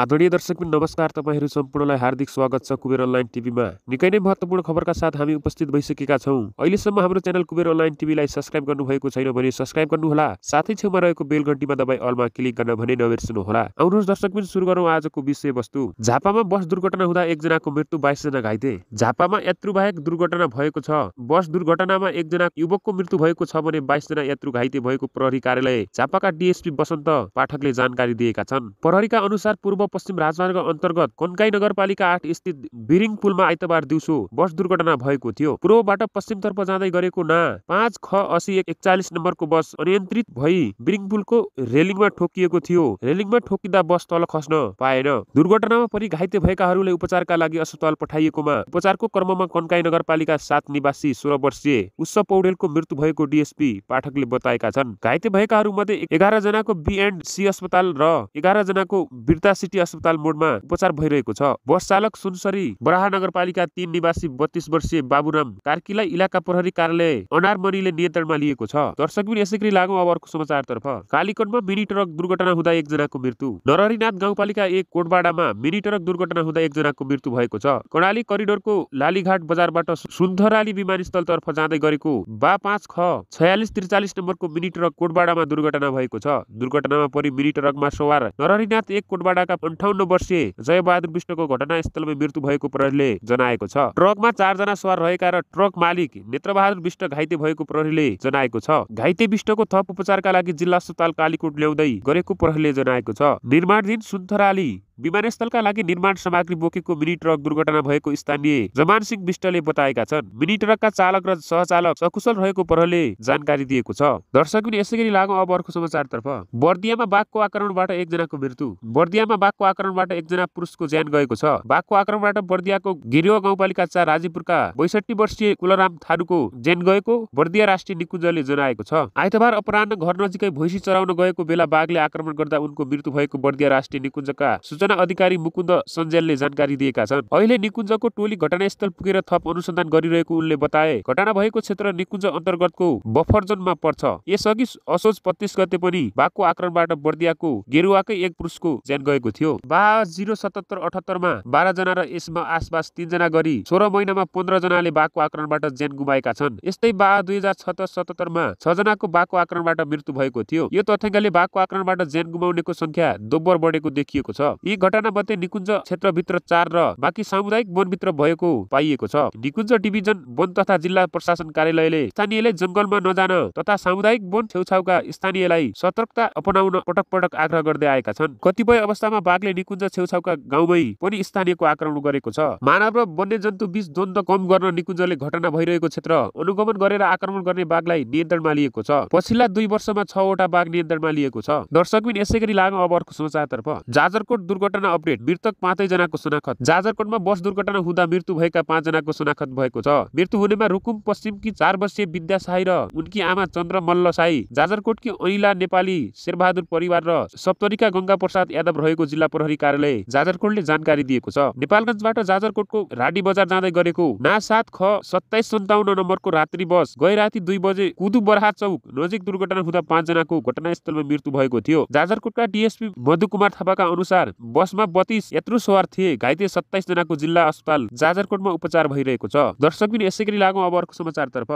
आदरणीय दर्शक नमस्कार तपाईँहरू सम्पूर्णलाई हार्दिक स्वागत छ कुबेर अनलाइन टिभीमा निकै नै महत्त्वपूर्ण खबरका साथ हामी उपस्थित भइसकेका छौँ अहिलेसम्म हाम्रो च्यानल कुबेर अनलाइन टिभीलाई सब्सक्राइब गर्नुभएको छैन भने सब्सक्राइब गर्नुहोला साथै छेउमा रहेको बेल घन्टीमा दबाई अलमा क्लिक गर्न भने होला आउनुहोस् दर्शक सुरु गरौँ आजको विषयवस्तु झापामा बस दुर्घटना हुँदा एकजनाको मृत्यु बाइसजना घाइते झापामा यात्रुबाहेक दुर्घटना भएको छ बस दुर्घटनामा एकजना युवकको मृत्यु भएको छ भने बाइसजना यात्रु घाइते भएको प्रहरी कार्यालय झापाका डिएसपी बसन्त पाठकले जानकारी दिएका छन् प्रहरीका अनुसार पूर्व पश्चिम राजमार्ग अन्तर्गत कन्काई नगरपालिका आठ स्थित बिरिङ पुलमा आइतबार दिउँसो बस दुर्घटना भएको थियो पूर्वबाट पश्चिमतर्फ जाँदै गरेको ना पाँच ख असी एकचालिस नम्बरको बस अनियन्त्रित भई बिरिङ पुलको रेलिङमा ठोकिएको थियो रेलिङमा ठोकिँदा बस तल खस्न पाएन दुर्घटनामा परि घाइते भएकाहरूले उपचारका लागि अस्पताल पठाइएकोमा उपचारको क्रममा कन्काई नगरपालिका सात निवासी सोह्र वर्षीय उत्सव पौडेलको मृत्यु भएको डिएसपी पाठकले बताएका छन् घाइते भएकाहरू मध्ये एघार जनाको बी सी अस्पताल र एघार जनाको बिर्ता सिटी अस्पताल मोडमा उपचार भइरहेको छ बस चालक सुनसरी बराह नगरपालिका तीन निवासी बत्तीस वर्षीय बाबुराम कार्कीलाई इलाका प्रहरी कार्यालय अनारमणीले नियन्त्रणमा लिएको छ दर्शक पनि यसै अब अर्को समाचारतर्फ कालीकोटमा मिनी ट्रक दुर्घटना हुँदा एकजनाको मृत्यु नरहरीनाथ गाउँपालिका एक कोटबाडामा मिनी ट्रक दुर्घटना हुँदा एकजनाको मृत्यु भएको छ कर्णाली करिडोरको लालीघाट बजारबाट सुन्धराली विमानस्थलतर्फ जाँदै गरेको बा पाँच ख छयालिस त्रिचालिस नम्बरको मिनी ट्रक कोटबाडामा दुर्घटना भएको छ दुर्घटनामा परि मिनी ट्रकमा सवार नरहरीनाथ एक कोटबाडाका अन्ठाउन्न वर्षीय जयबहादुर विष्णुको घटनास्थलमा मृत्यु भएको प्रहरीले जनाएको छ ट्रकमा चारजना सवार रहेका र ट्रक मालिक नेत्रबहादुर विष्ट घाइते भएको प्रहरीले जनाएको छ घाइते विष्टको थप उपचारका लागि जिल्ला अस्पताल कालीकोट ल्याउँदै गरेको प्रहरीले जनाएको छ निर्माणधीन सुन्थराली विमानस्थलका लागि निर्माण सामग्री बोकेको मिनी ट्रक दुर्घटना भएको स्थानीय जमान सिंह विष्टले बताएका छन् मिनी ट्रकका चालक र सहचालक सकुशल रहेको प्रहरले जानकारी दिएको छ दर्शक पनि यसै गरी लागौँ अब अर्को समाचारतर्फ बर्दियामा बाघको आक्रमणबाट एकजनाको मृत्यु बर्दियामा बाघको आक्रमणबाट एकजना पुरुषको ज्यान गएको छ बाघको आक्रमणबाट बर्दियाको गिरियो गाउँपालिका चार राजीपुरका बैसठी वर्षीय कुलराम थारूको ज्यान गएको बर्दिया राष्ट्रिय निकुञ्जले जनाएको छ आइतबार अपरान्ह घर नजिकै भैँसी चराउन गएको बेला बाघले आक्रमण गर्दा उनको मृत्यु भएको बर्दिया राष्ट्रिय निकुञ्जका सूचना अधिकारी मुकुन्द सञ्जेलले जानकारी दिएका छन् अहिले निकुञ्जको टोली घटनास्थल पुगेर थप अनुसन्धान गरिरहेको उनले बताए घटना भएको क्षेत्र निकुञ्ज अन्तर्गतको बफर जोनमा पर्छ यसअघि असोज पच्चिस गते पनि बाघको आक्रमणबाट बर्दियाको गेरुवाकै एक पुरुषको ज्यान गएको थियो बा जिरो सतहत्तर अठहत्तरमा बाह्रजना र यसमा आसपास तिनजना गरी सोह्र महिनामा पन्ध्र जनाले बाघको आक्रमणबाट ज्यान गुमाएका छन् यस्तै बा दुई हजार छत्तर सतहत्तरमा छ जनाको बाघको आक्रमणबाट मृत्यु भएको थियो यो तथ्याङ्कले बाघको आक्रमणबाट ज्यान गुमाउनेको संख्या दोब्बर बढेको देखिएको छ यी घटना मध्ये निकुञ्ज क्षेत्रभित्र चार र बाँकी सामुदायिक वनभित्र भएको पाइएको छ निकुञ्ज डिभिजन वन तथा जिल्ला प्रशासन कार्यालयले स्थानीयलाई जङ्गलमा नजान तथा सामुदायिक वन छेउछाउका स्थानीयलाई सतर्कता अपनाउन पटक पटक आग्रह गर्दै आएका छन् कतिपय अवस्थामा बाघले निकुञ्ज छेउछाउका गाउँमै पनि स्थानीयको आक्रमण गरेको छ मानव र वन्यजन्तु बीच द्वन्द कम गर्न निकुञ्जले घटना भइरहेको क्षेत्र अनुगमन गरेर आक्रमण गर्ने बाघलाई नियन्त्रणमा लिएको छ पछिल्ला दुई वर्षमा छवटा बाघ नियन्त्रणमा लिएको छ दर्शकबिन यसै गरी लाग अब अर्को समाचारतर्फ जाजरकोट दुर्घटना दुर्घटना अपडेट मृतक जनाको शनाखत जाजरकोटमा बस दुर्घटना हुँदा मृत्यु भएका जनाको शनाखत भएको छ मृत्यु हुनेमा रुकुम पश्चिमकी चार वर्षीय विद्या र उनकी आमा चन्द्र मल्ल साई जाजरकोटकी अनिला नेपाली शेरबहादुर परिवार र सप्तरीका गङ्गा प्रसाद यादव रहेको जिल्ला प्रहरी कार्यालय जाजरकोटले जानकारी दिएको छ नेपालगञ्जबाट जाजरकोटको राडी बजार जाँदै गरेको ना सात ख सत्ताइस सन्ताउन्न नम्बरको रात्रि बस गए राति दुई बजे कुदु बरहा चौक नजिक दुर्घटना हुँदा जनाको घटनास्थलमा मृत्यु भएको थियो जाजरकोटका डिएसपी मधु कुमार थापाका अनुसार बसमा बत्तीस यत्रो सवार थिए घाइते सत्ताइस जनाको जिल्ला अस्पताल जाजरकोटमा उपचार भइरहेको छ दर्शक पनि यसै गरी लागौँ अब अर्को समाचारतर्फ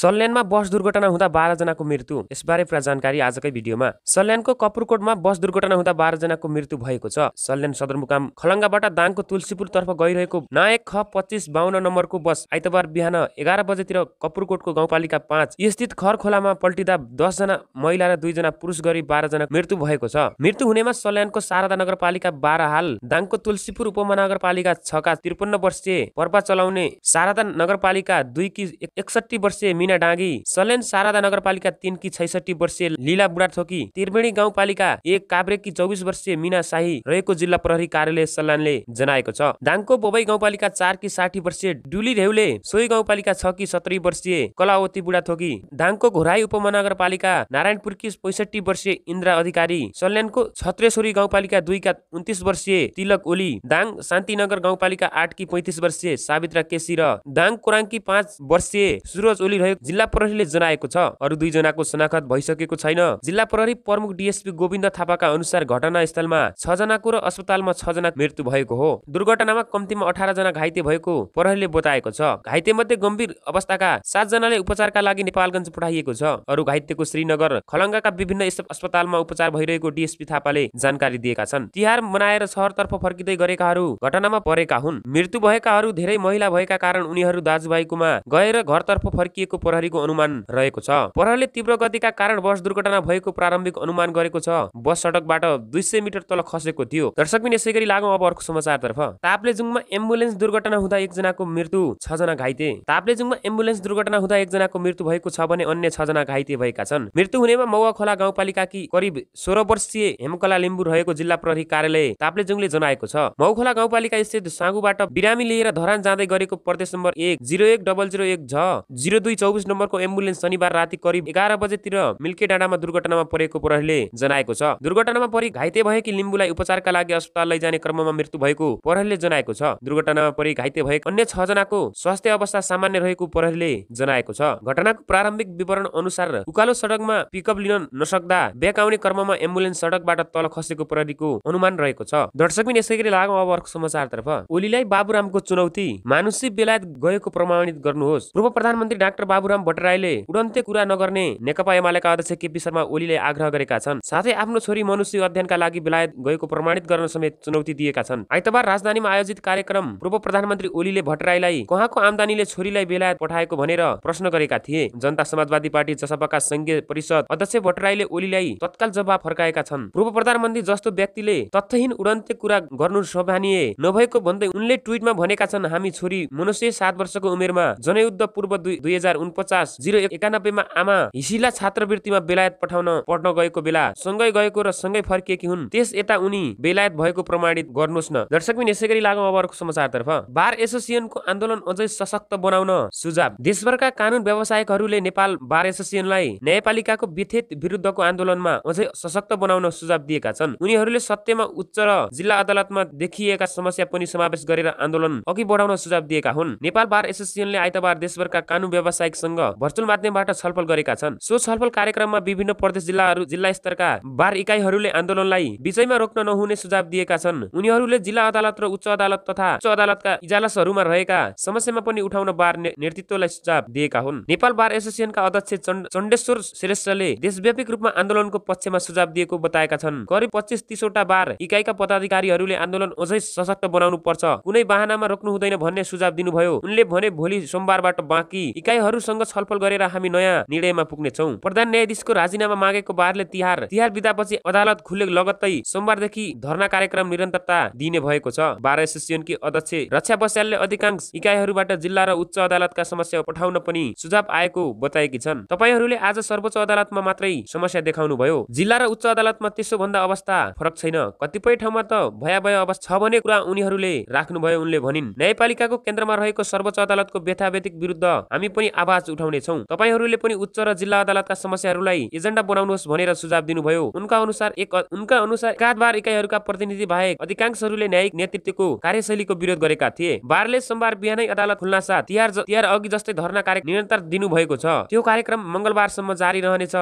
सल्यानमा बस दुर्घटना हुँदा बाह्र जनाको मृत्यु यसबारे पुरा जानकारी आजकै भिडियोमा सल्यानको कपुरकोटमा बस दुर्घटना हुँदा बाह्र जनाको मृत्यु भएको छ सल्यान सदरमुकाम खलङ्गाबाट दाङको तुलसीपुर तर्फ गइरहेको नायक ख पच्चिस बाहन्न नम्बरको बस आइतबार बिहान एघार बजेतिर कपुरकोटको गाउँपालिका पाँच स्थित खर खोलामा पल्टिँदा दसजना महिला र दुईजना पुरुष गरी बाह्रजना मृत्यु भएको छ मृत्यु हुनेमा सल्यानको शारदा नगरपालिका बाह्र हाल दाङको तुलसीपुर उपमहानगरपालिका का त्रिपन्न वर्षीय पर्पा चलाउने शारदा नगरपालिका दुई कि एकसठी वर्षीय मिना डाँगी सलेन शारदा नगरपालिका तिन कि छैसठी वर्षीय लीला बुढाथोकी त्रिवेणी गाउँपालिका एक काभ्रेकी चौबिस वर्षीय मिना शाही रहेको जिल्ला प्रहरी कार्यालय सल्यानले जनाएको छ दाङको बोबई गाउँपालिका चार कि साठी वर्षीय डुली रेउले सोही गाउँपालिका छ कि सत्री वर्षीय कलावती बुढाथोकी दाङको घोराई उपमहानगरपालिका नारायणपुरकी पैसठी वर्षीय इन्द्रा अधिकारी सल्यानको छत्रेश्वरी गाउँपालिका का उन्तिस वर्षीय तिलक ओली दाङ शान्तिनगर गाउँपालिका कि पैँतिस वर्षीय सावित्रा केसी र दाङ कोराङकी पाँच वर्षीय सुरज ओली रहेको जिल्ला प्रहरीले जनाएको छ अरू दुईजनाको शनाखत भइसकेको छैन जिल्ला प्रहरी प्रमुख डिएसपी गोविन्द थापाका अनुसार घटना स्थलमा घटनास्थलमा जनाको र अस्पतालमा छजना मृत्यु भएको हो दुर्घटनामा कम्तीमा अठार जना घाइते भएको प्रहरीले बताएको छ घाइते मध्ये गम्भीर अवस्थाका सातजनाले उपचारका लागि नेपालगञ्ज पठाइएको छ अरू घाइतेको श्रीनगर खलङ्गाका विभिन्न अस्पतालमा उपचार भइरहेको डिएसपी थापाले जानकारी दिएका छन् तिहार मनाएर सहरतर्फ फर्किँदै गरेकाहरू घटनामा परेका हुन् मृत्यु भएकाहरू धेरै महिला भएका कारण उनीहरू दाजुभाइकोमा गएर घरतर्फ फर्किएको प्रहरीको अनुमान रहेको छ प्रहरीले तीव्र गतिका कारण बस दुर्घटना भएको प्रारम्भिक अनुमान गरेको छ बस सडकबाट दुई सय मिटर तल खसेको थियो पनि यसै गरी लागौँ अब अर्को समाचारतर्फ ताप्लेजुङमा एम्बुलेन्स दुर्घटना हुँदा एकजनाको मृत्यु छजना घाइते ताप्लेजुङमा एम्बुलेन्स दुर्घटना हुँदा एकजनाको मृत्यु भएको छ भने अन्य छजना घाइते भएका छन् मृत्यु हुनेमा मौवा खोला गाउँपालिकाकी करिब सोह्र वर्षीय हेमकला लिम्बु रहेको जिल्ला प्रहरी कार्यालय विषय ताप्लेजुङले जनाएको छ मौखोला गाउँपालिका स्थित साँगुबाट बिरामी लिएर धरान जाँदै गरेको प्रदेश नम्बर एक जिरो एक डबल जिरो एक झ जिरो दुई चौबिस नम्बरको एम्बुलेन्स शनिबार राति करिब एघार बजेतिर मिल्के डाँडामा दुर्घटनामा परेको प्रहरीले जनाएको छ दुर्घटनामा परि घाइते भएकी लिम्बुलाई उपचारका लागि अस्पताल लैजाने क्रममा मृत्यु भएको प्रहरीले जनाएको छ दुर्घटनामा परि घाइते भएका अन्य छ जनाको स्वास्थ्य अवस्था सामान्य रहेको प्रहरीले जनाएको छ घटनाको प्रारम्भिक विवरण अनुसार उकालो सडकमा पिकअप लिन नसक्दा ब्याक आउने क्रममा एम्बुलेन्स सडकबाट तल खसेको प्रहरीको अनुमान रहेको रहेको छ दर्शक यसै गरी लागौँ अब अर्को समाचारतर्फ ओलीलाई बाबुरामको चुनौती मानुषी बेलायत गएको प्रमाणित गर्नुहोस् पूर्व प्रधानमन्त्री डाक्टर बाबुराम भट्टराईले उडन्ते कुरा नगर्ने नेकपा एमालेका अध्यक्ष केपी शर्मा ओलीले आग्रह गरेका छन् साथै आफ्नो छोरी मनुष्य अध्ययनका लागि बेलायत गएको प्रमाणित गर्न समेत चुनौती दिएका छन् आइतबार राजधानीमा आयोजित कार्यक्रम पूर्व प्रधानमन्त्री ओलीले भट्टराईलाई कहाँको आमदानीले छोरीलाई बेलायत पठाएको भनेर प्रश्न गरेका थिए जनता समाजवादी पार्टी जसपाका संघीय परिषद अध्यक्ष भट्टराईले ओलीलाई तत्काल जवाब फर्काएका छन् पूर्व प्रधानमन्त्री जस्तो व्यक्तिले तथ्य विवेकहीन उडन्ते कुरा गर्नु शोभनीय नभएको भन्दै उनले ट्विटमा भनेका छन् हामी छोरी मनुष्य सात वर्षको उमेरमा जनयुद्ध पूर्व दुई हजार उनपचास जिरो एकानब्बेमा आमा हिसिला छात्रवृत्तिमा बेलायत पठाउन पढ्न गएको बेला सँगै गएको र सँगै फर्किएकी हुन् त्यस यता उनी बेलायत भएको प्रमाणित गर्नुहोस् न दर्शक यसै गरी लागौँ अब अर्को समाचारतर्फ बार एसोसिएसनको आन्दोलन अझै सशक्त बनाउन सुझाव देशभरका कानुन व्यवसायकहरूले नेपाल बार एसोसिएसनलाई न्यायपालिकाको विथेत विरुद्धको आन्दोलनमा अझै सशक्त बनाउन सुझाव दिएका छन् उनीहरूले सत्यमा उच्च र जिल्ला अदालतमा देखिएका समस्या पनि समावेश गरेर आन्दोलन अघि बढाउन सुझाव दिएका हुन् नेपाल बार एसोसिएसनले आइतबार देशभरका कानुन व्यावसायिकसँग भर्चुअल माध्यमबाट छलफल गरेका छन् सो छलफल कार्यक्रममा विभिन्न प्रदेश जिल्लाहरू जिल्ला स्तरका बार इकाइहरूले आन्दोलनलाई विजयमा रोक्न नहुने सुझाव दिएका छन् उनीहरूले जिल्ला अदालत र उच्च अदालत तथा उच्च अदालतका इजालसहरूमा रहेका समस्यामा पनि उठाउन बार नेतृत्वलाई सुझाव दिएका हुन् नेपाल बार एसोसिएसनका अध्यक्ष चण्डेश्वर श्रेष्ठले देशव्यापी रूपमा आन्दोलनको पक्षमा सुझाव दिएको बताएका छन् करिब पच्चिस तिसवटा बार इकाइ निकायका पदाधिकारीहरूले आन्दोलन अझै सशक्त बनाउनु पर्छ कुनै बाहनामा रोक्नु हुँदैन भन्ने सुझाव दिनुभयो उनले भने भोलि सोमबारबाट बाँकी इकाइहरूसँग छलफल गरेर हामी नयाँ निर्णयमा पुग्नेछौ प्रधान न्यायाधीशको राजीनामा मागेको बारले तिहार तिहार बिदापछि अदालत खुले लगत्तै सोमबारदेखि धरना कार्यक्रम निरन्तरता दिने भएको छ बार एसोसिएसनकी अध्यक्ष रक्षा बस्यालले अधिकांश इकाइहरूबाट जिल्ला र उच्च अदालतका समस्या पठाउन पनि सुझाव आएको बताएकी छन् तपाईँहरूले आज सर्वोच्च अदालतमा मात्रै समस्या देखाउनु भयो जिल्ला र उच्च अदालतमा त्यसो भन्दा अवस्था फरक छैन कतिपय सबै ठाउँमा त भया अवस्था छ भन्ने कुरा उनीहरूले राख्नुभयो उनले भनिन् न्यायपालिकाको केन्द्रमा रहेको सर्वोच्च अदालतको व्यथाव्यतिक विरुद्ध हामी पनि आवाज छौँ तपाईँहरूले पनि उच्च र जिल्ला अदालतका समस्याहरूलाई एजेन्डा बनाउनुहोस् भनेर सुझाव दिनुभयो उनका अनुसार एक उनका अनुसार एकाधबार इकाइहरूका प्रतिनिधि बाहेक अधिकांशहरूले न्यायिक नेतृत्वको कार्यशैलीको विरोध गरेका थिए बारले सोमबार बिहानै अदालत खुल्न साथ तिहार तिहार अघि जस्तै धरना कार्य निरन्तर दिनुभएको छ त्यो कार्यक्रम मङ्गलबारसम्म जारी रहनेछ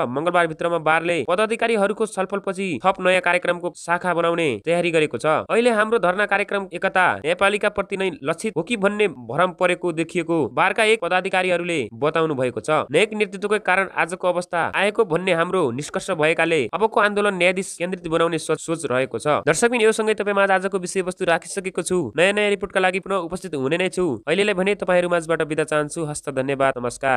भित्रमा बारले पदाधिकारीहरूको छलफलपछि थप नयाँ कार्यक्रमको शाखा बनाउने तयारी गरेको छ अहिले हाम्रो धरना कार्यक्रम एकता न्यायपालिका प्रति नै लक्षित हो कि भन्ने भरम परेको देखिएको बारका एक पदाधिकारीहरूले बताउनु भएको छ न्यायिक नेतृत्वकै कारण आजको अवस्था आएको भन्ने हाम्रो निष्कर्ष भएकाले अबको आन्दोलन न्यायाधीश केन्द्रित बनाउने सोच रहेको छ दर्शक यो सँगै तपाईँमा आजको विषयवस्तु राखिसकेको छु नयाँ नयाँ रिपोर्टका लागि पुनः उपस्थित हुने नै छु अहिलेलाई भने तपाईँहरू माझबाट बिदा चाहन्छु हस्त धन्यवाद नमस्कार